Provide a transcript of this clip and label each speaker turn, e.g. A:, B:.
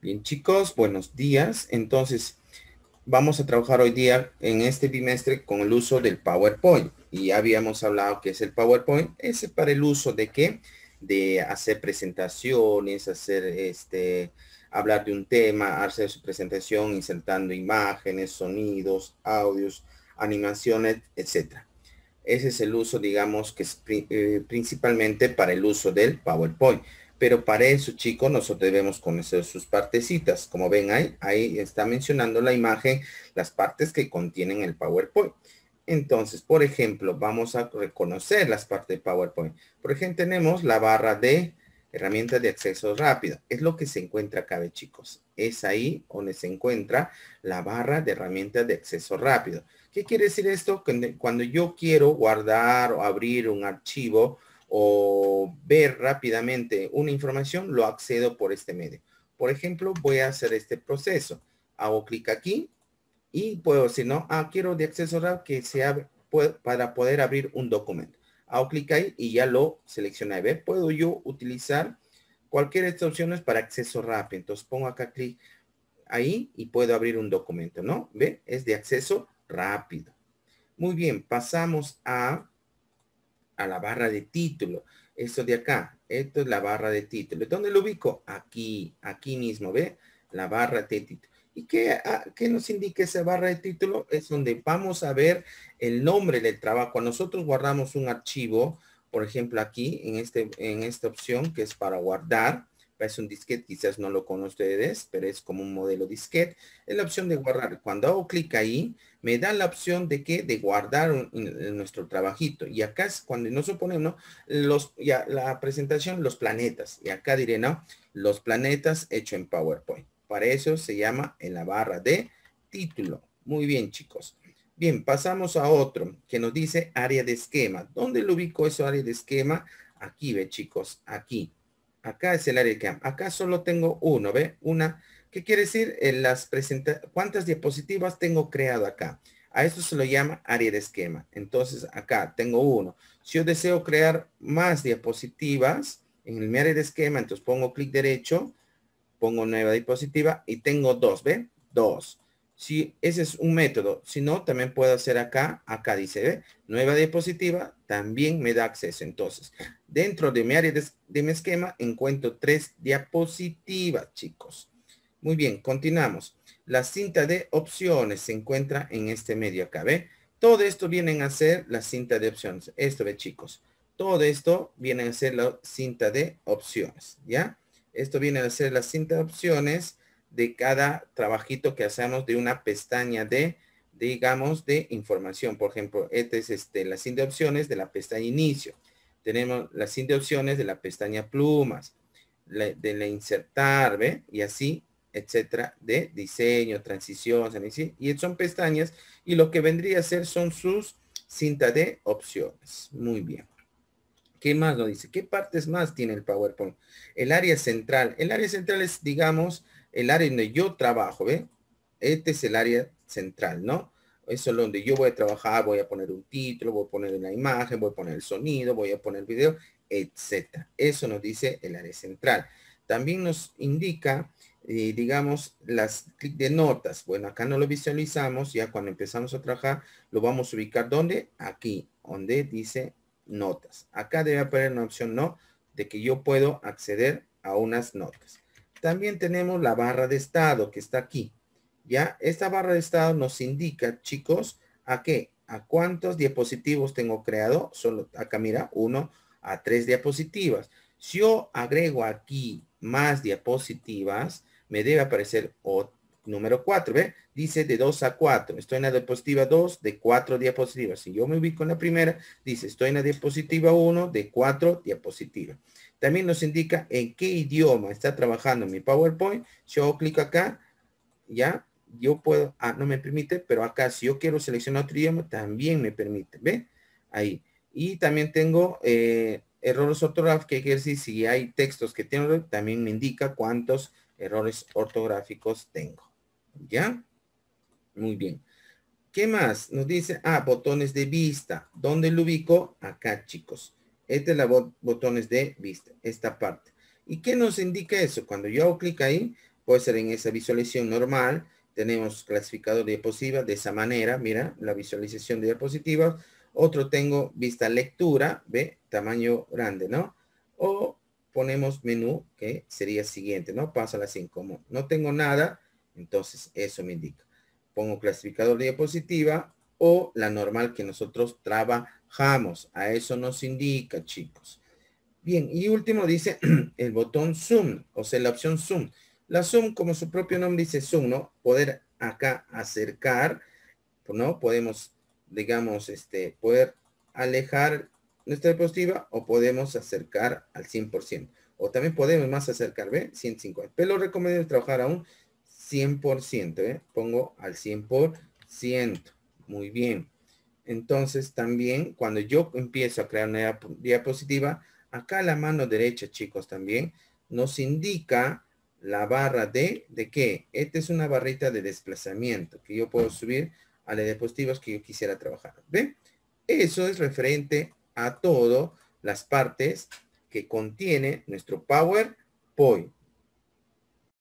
A: Bien chicos, buenos días. Entonces, vamos a trabajar hoy día en este bimestre con el uso del PowerPoint. Y habíamos hablado que es el PowerPoint. Es para el uso de qué? De hacer presentaciones, hacer este, hablar de un tema, hacer su presentación insertando imágenes, sonidos, audios, animaciones, etcétera. Ese es el uso, digamos, que es eh, principalmente para el uso del PowerPoint pero para eso, chicos, nosotros debemos conocer sus partecitas. Como ven ahí, ahí está mencionando la imagen, las partes que contienen el PowerPoint. Entonces, por ejemplo, vamos a reconocer las partes de PowerPoint. Por ejemplo, tenemos la barra de herramientas de acceso rápido. Es lo que se encuentra acá, chicos. Es ahí donde se encuentra la barra de herramientas de acceso rápido. ¿Qué quiere decir esto? Cuando yo quiero guardar o abrir un archivo o ver rápidamente una información, lo accedo por este medio. Por ejemplo, voy a hacer este proceso. Hago clic aquí y puedo decir, no, ah, quiero de acceso rápido que sea para poder abrir un documento. Hago clic ahí y ya lo seleccioné. Ve, puedo yo utilizar cualquier de estas opciones para acceso rápido. Entonces pongo acá clic ahí y puedo abrir un documento, ¿no? Ve, es de acceso rápido. Muy bien, pasamos a a la barra de título. Esto de acá, esto es la barra de título. ¿Dónde lo ubico? Aquí, aquí mismo, ¿ve? La barra de título. ¿Y ah, qué, nos indica esa barra de título? Es donde vamos a ver el nombre del trabajo. Nosotros guardamos un archivo, por ejemplo, aquí en, este, en esta opción que es para guardar es un disquete, quizás no lo con ustedes, pero es como un modelo disquete. Es la opción de guardar. Cuando hago clic ahí, me da la opción de que de guardar nuestro trabajito. Y acá es cuando nos ponemos los, ya, la presentación, los planetas. Y acá diré, ¿no? Los planetas hecho en PowerPoint. Para eso se llama en la barra de título. Muy bien, chicos. Bien, pasamos a otro que nos dice área de esquema. ¿Dónde lo ubico eso área de esquema? Aquí ve, chicos, aquí Acá es el área que Acá solo tengo uno, ¿ve? Una. ¿Qué quiere decir? En las presenta ¿Cuántas diapositivas tengo creado acá? A esto se lo llama área de esquema. Entonces, acá tengo uno. Si yo deseo crear más diapositivas en mi área de esquema, entonces pongo clic derecho, pongo nueva diapositiva y tengo dos, ¿ve? Dos. Si ese es un método, si no, también puedo hacer acá, acá dice, nueva diapositiva, también me da acceso. Entonces, dentro de mi área de, mi esquema, encuentro tres diapositivas, chicos. Muy bien, continuamos. La cinta de opciones se encuentra en este medio acá, ¿ve? Todo esto viene a ser la cinta de opciones. Esto, ¿ve, chicos? Todo esto viene a ser la cinta de opciones, ¿ya? Esto viene a ser la cinta de opciones de cada trabajito que hacemos de una pestaña de, digamos, de información. Por ejemplo, esta es este, la cinta de opciones de la pestaña inicio. Tenemos la cinta de opciones de la pestaña plumas, de la insertar, ¿ve? Y así, etcétera, de diseño, transición, y son pestañas. Y lo que vendría a ser son sus cinta de opciones. Muy bien. ¿Qué más nos dice? ¿Qué partes más tiene el PowerPoint? El área central. El área central es, digamos, el área donde yo trabajo, ¿ve? Este es el área central, ¿no? Eso es donde yo voy a trabajar, voy a poner un título, voy a poner una imagen, voy a poner el sonido, voy a poner video, etcétera. Eso nos dice el área central. También nos indica, eh, digamos, las clic de notas. Bueno, acá no lo visualizamos, ya cuando empezamos a trabajar, lo vamos a ubicar ¿dónde? Aquí, donde dice notas. Acá debe aparecer una opción no, de que yo puedo acceder a unas notas. También tenemos la barra de estado que está aquí. ¿Ya? Esta barra de estado nos indica, chicos, a qué, a cuántos diapositivos tengo creado. Solo acá, mira, uno a tres diapositivas. Si yo agrego aquí más diapositivas, me debe aparecer otra número 4, ¿ve? Dice de 2 a 4. Estoy en la diapositiva 2 de 4 diapositivas. Si yo me ubico en la primera, dice estoy en la diapositiva 1 de 4 diapositivas. También nos indica en qué idioma está trabajando mi PowerPoint. Si yo clic acá, ya, yo puedo, ah, no me permite, pero acá si yo quiero seleccionar otro idioma, también me permite, ¿ve? Ahí. Y también tengo eh, errores ortográficos, que quiere decir si hay textos que tienen, también me indica cuántos errores ortográficos tengo. ¿Ya? Muy bien. ¿Qué más? Nos dice, ah, botones de vista. ¿Dónde lo ubico? Acá, chicos. Este es la botones de vista, esta parte. ¿Y qué nos indica eso? Cuando yo hago clic ahí, puede ser en esa visualización normal, tenemos clasificador de diapositivas de esa manera, mira, la visualización de diapositivas. Otro tengo vista lectura, ve, tamaño grande, ¿no? O ponemos menú, que sería siguiente, ¿no? Pásala así como no tengo nada, entonces, eso me indica. Pongo clasificador de diapositiva o la normal que nosotros trabajamos. A eso nos indica, chicos. Bien, y último dice el botón Zoom, o sea, la opción Zoom. La Zoom, como su propio nombre dice Zoom, ¿no? Poder acá acercar, ¿no? Podemos, digamos, este, poder alejar nuestra diapositiva o podemos acercar al 100%. O también podemos más acercar, ¿ve? 150. Pero recomiendo trabajar aún. 100%, ¿eh? pongo al 100%. Muy bien. Entonces también cuando yo empiezo a crear una diapositiva, acá la mano derecha, chicos, también nos indica la barra de, ¿de qué? Esta es una barrita de desplazamiento que yo puedo subir a las diapositivas que yo quisiera trabajar. ¿Ve? Eso es referente a todas las partes que contiene nuestro PowerPoint.